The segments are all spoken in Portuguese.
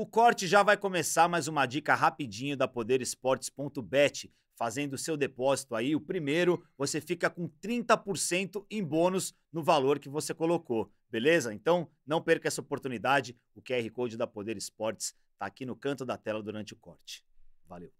O corte já vai começar, mais uma dica rapidinho da poderesportes.bet. Fazendo o seu depósito aí, o primeiro, você fica com 30% em bônus no valor que você colocou, beleza? Então, não perca essa oportunidade. O QR Code da Poder Esportes está aqui no canto da tela durante o corte. Valeu!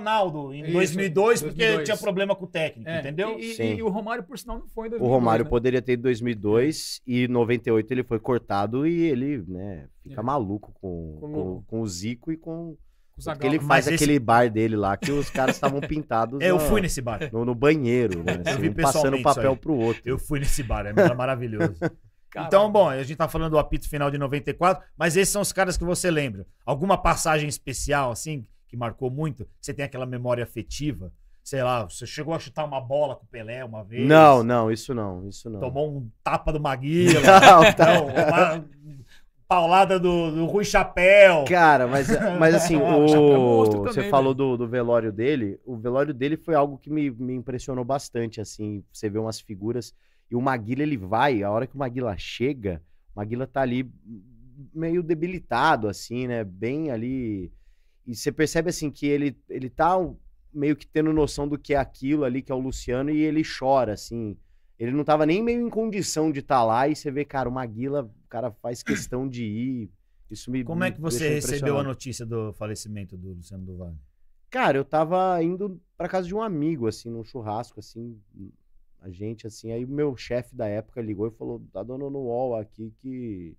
Ronaldo em Isso, 2002, porque 2002. tinha problema com o técnico, é, entendeu? E, e, e, o Romário, por sinal, não foi em 2002. O Romário né? poderia ter em 2002 e em 98 ele foi cortado e ele, né, fica é. maluco com, com, com, com o Zico e com porque ele faz aquele bar dele lá que os caras estavam pintados. é, eu fui nesse bar. No, no banheiro, né? Assim, eu vi um passando o papel pro outro. Eu fui nesse bar, é, é maravilhoso. Caramba. Então, bom, a gente tá falando do apito final de 94, mas esses são os caras que você lembra. Alguma passagem especial, assim, que marcou muito? Você tem aquela memória afetiva? Sei lá, você chegou a chutar uma bola com o Pelé uma vez? Não, não, isso não, isso não. Tomou um tapa do Maguila? não, tá... não uma paulada do, do, Rui Chapéu. Cara, mas, mas assim, o, o é você falou né? do, do, velório dele. O velório dele foi algo que me, me impressionou bastante, assim. Você vê umas figuras e o Maguila, ele vai, a hora que o Maguila chega, o Maguila tá ali meio debilitado, assim, né? Bem ali e você percebe assim que ele, ele tá meio que tendo noção do que é aquilo ali, que é o Luciano, e ele chora, assim. Ele não tava nem meio em condição de estar tá lá, e você vê, cara, o Maguila, o cara faz questão de ir. Isso me. Como é que você recebeu a notícia do falecimento do Luciano do Cara, eu tava indo para casa de um amigo, assim, num churrasco, assim, a gente, assim. Aí o meu chefe da época ligou e falou: tá dando no UOL aqui que,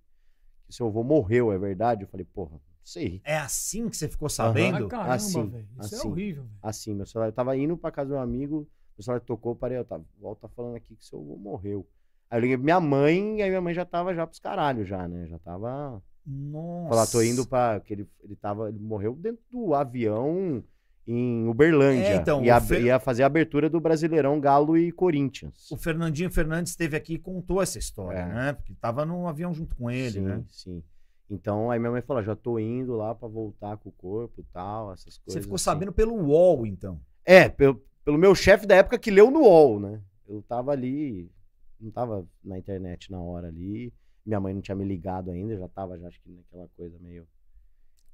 que seu avô morreu, é verdade? Eu falei, porra, sei. É assim que você ficou sabendo? Uhum. Ah, caramba, assim, velho. Isso é assim, é horrível, velho. Assim, meu celular. Eu tava indo pra casa de um amigo, meu celular tocou, parei, eu tava, o tá falando aqui que seu avô morreu. Aí eu liguei pra minha mãe, e aí minha mãe já tava já pros caralhos, já, né? Já tava. Nossa. Falar, ah, tô indo pra. Que ele, ele, tava, ele morreu dentro do avião em Uberlândia. É, então, ia, Fer... ia fazer a abertura do Brasileirão Galo e Corinthians. O Fernandinho Fernandes esteve aqui e contou essa história, é. né? Porque tava num avião junto com ele, sim, né? Sim. Então, aí minha mãe falou, ah, já tô indo lá para voltar com o corpo tal, essas coisas. Você ficou assim. sabendo pelo UOL, então? É, pelo, pelo meu chefe da época que leu no UOL, né? Eu tava ali, não tava na internet na hora ali, minha mãe não tinha me ligado ainda, já tava, já acho que naquela coisa meio...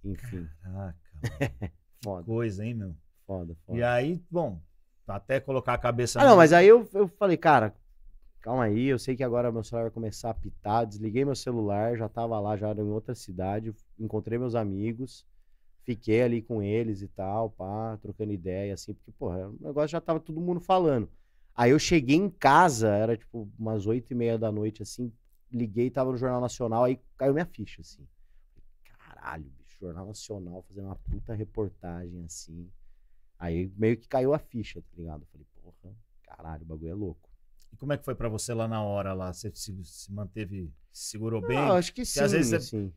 Enfim. Caraca, foda. coisa, hein, meu? Foda, foda. E aí, bom, até colocar a cabeça... Ah, não, mas aí eu, eu falei, cara, calma aí, eu sei que agora meu celular vai começar a pitar. Desliguei meu celular, já tava lá, já era em outra cidade, encontrei meus amigos, fiquei ali com eles e tal, pá, trocando ideia, assim, porque, porra, o negócio já tava todo mundo falando. Aí eu cheguei em casa, era tipo umas oito e meia da noite, assim, liguei, tava no Jornal Nacional, aí caiu minha ficha, assim. Caralho, bicho, Jornal Nacional fazendo uma puta reportagem, assim. Aí meio que caiu a ficha, tá ligado? falei, porra, caralho, o bagulho é louco. E como é que foi para você lá na hora lá? Você se, se manteve, se segurou bem? acho que Porque sim. Às vezes é, sim.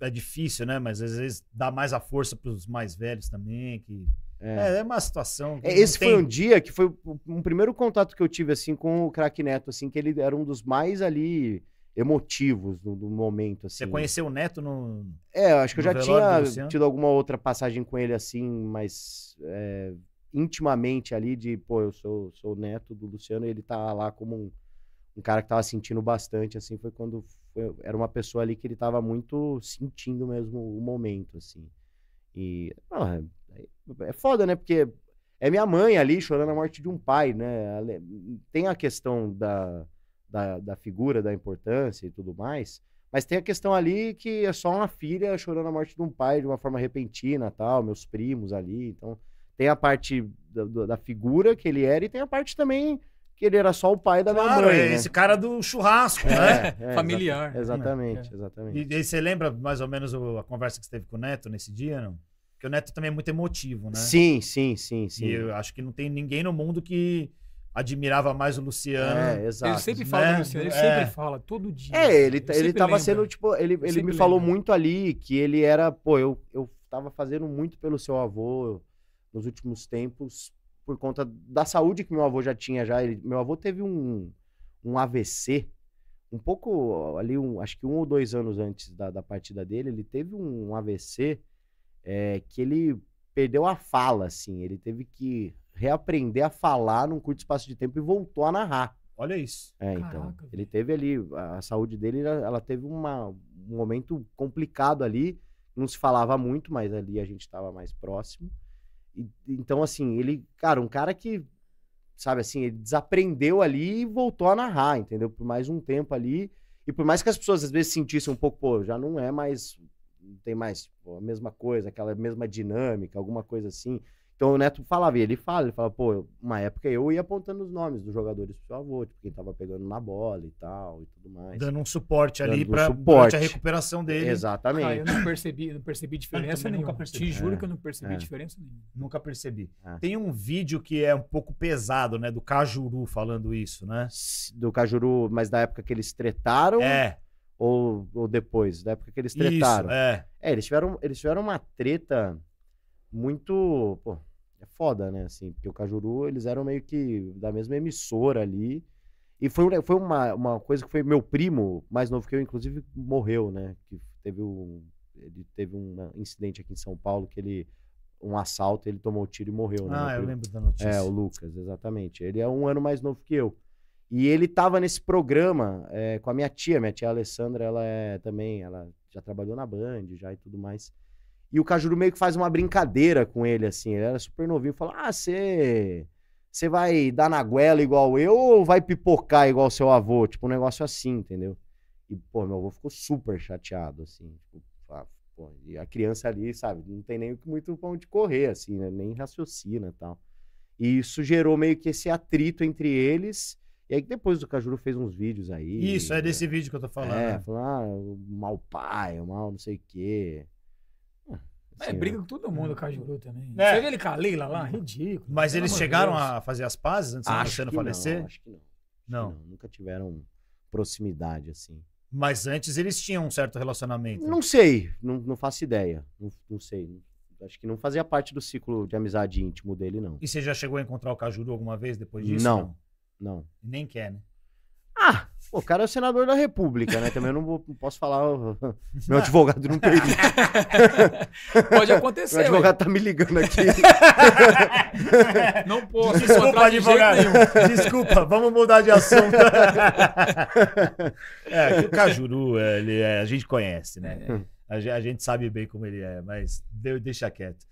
é, difícil, né? Mas às vezes dá mais a força para os mais velhos também, que é, é, é uma situação. É, esse tem... foi um dia que foi um primeiro contato que eu tive assim com o craque Neto, assim que ele era um dos mais ali emotivos do, momento. Assim. Você conheceu o Neto no? É, acho que eu já tinha tido alguma outra passagem com ele assim, mas é, intimamente ali de, pô, eu sou, sou neto do Luciano e ele tá lá como um, um cara que tava sentindo bastante, assim, foi quando foi, era uma pessoa ali que ele tava muito sentindo mesmo o momento, assim. E ah, é, é foda, né? Porque é minha mãe ali chorando a morte de um pai, né? Tem a questão da, da, da figura, da importância e tudo mais, mas tem a questão ali que é só uma filha chorando a morte de um pai de uma forma repentina, tal, meus primos ali, então tem a parte da, da, figura que ele era e tem a parte também que ele era só o pai da claro, minha mãe. É né? esse cara do churrasco, né? É, Familiar. Exatamente, é. exatamente. E, e, você lembra mais ou menos a conversa que você teve com o Neto nesse dia, não? Porque o Neto também é muito emotivo, né? Sim, sim, sim, sim. E eu acho que não tem ninguém no mundo que admirava mais o Luciano. É, exato. Ele sempre fala né? do Luciano, ele é. sempre fala, todo dia. É, ele, ele, tava lembra. sendo, tipo, ele, ele me lembra. falou muito ali que ele era, pô, eu, eu tava fazendo muito pelo seu avô, nos últimos tempos por conta da saúde que meu avô já tinha já. Ele, meu avô teve um, um AVC um pouco ali, um, acho que um ou dois anos antes da, da partida dele, ele teve um AVC é, que ele perdeu a fala, assim. Ele teve que reaprender a falar num curto espaço de tempo e voltou a narrar. Olha isso. É, então. Ele teve ali, a, a saúde dele, ela, ela teve uma, um momento complicado ali. Não se falava muito, mas ali a gente estava mais próximo. E, então, assim, ele, cara, um cara que, sabe assim, ele desaprendeu ali e voltou a narrar, entendeu? Por mais um tempo ali. E por mais que as pessoas às vezes sentissem um pouco, pô, já não é mais, não tem mais pô, a mesma coisa, aquela mesma dinâmica, alguma coisa assim. Então o Neto falava, e ele fala, ele fala, pô, uma época eu ia apontando os nomes dos jogadores pro seu avô, tipo, quem tava pegando na bola e tal, e tudo mais. Dando um suporte Dando ali pra suporte. a recuperação dele. Exatamente. Ah, eu não percebi, não percebi diferença nenhuma. Nunca percebi. Te juro é. que eu não percebi é. diferença nenhuma. Nunca percebi. É. Tem um vídeo que é um pouco pesado, né, do Cajuru falando isso, né? Do Cajuru, mas da época que eles tretaram. É. Ou, ou depois, da época que eles tretaram. Isso, é. É, eles tiveram, eles tiveram uma treta muito. Pô, é foda, né? Assim, porque o Cajuru, eles eram meio que da mesma emissora ali. E foi, foi uma, uma coisa que foi meu primo, mais novo que eu, inclusive, morreu, né? Que teve um, ele teve um incidente aqui em São Paulo que ele. Um assalto, ele tomou tiro e morreu. Né? Ah, eu lembro da notícia. É, o Lucas, exatamente. Ele é um ano mais novo que eu. E ele estava nesse programa é, com a minha tia, minha tia Alessandra, ela é também, ela já trabalhou na Band, já e tudo mais. E o Cajuru meio que faz uma brincadeira com ele, assim. Ele era super novinho. Fala, ah, você... Você vai dar na guela igual eu ou vai pipocar igual seu avô? Tipo, um negócio assim, entendeu? E, pô, meu avô ficou super chateado, assim. Tipo, pô, e a criança ali, sabe, não tem nem muito pra onde correr, assim, né? Nem raciocina e tal. E isso gerou meio que esse atrito entre eles. E aí depois o Cajuru fez uns vídeos aí. Isso, é desse né? vídeo que eu tô falando. É, né? ah, mal pai, mal não sei o quê. É, briga com todo mundo, o Cajuru também. É. Você vê ele com a Leila lá? Ridículo. Mas eles chegaram Deus. a fazer as pazes antes acho de você não falecer? Não, acho que não. Acho não. Que não. Nunca tiveram proximidade, assim. Mas antes eles tinham um certo relacionamento. Não sei, não, não faço ideia. Não, não sei. Acho que não fazia parte do ciclo de amizade íntimo dele, não. E você já chegou a encontrar o Cajuru alguma vez depois disso? Não. Não. não. Nem quer, né? Ah, o cara é o senador da República, né? Também eu não, vou, não posso falar. Meu advogado não perdi. Pode acontecer. Meu advogado tá me ligando aqui. Não posso. Desculpa, advogado. Desculpa, vamos mudar de assunto. é, o Cajuru, ele, é, a gente conhece, né? É. A, gente sabe bem como ele é, mas deixa quieto.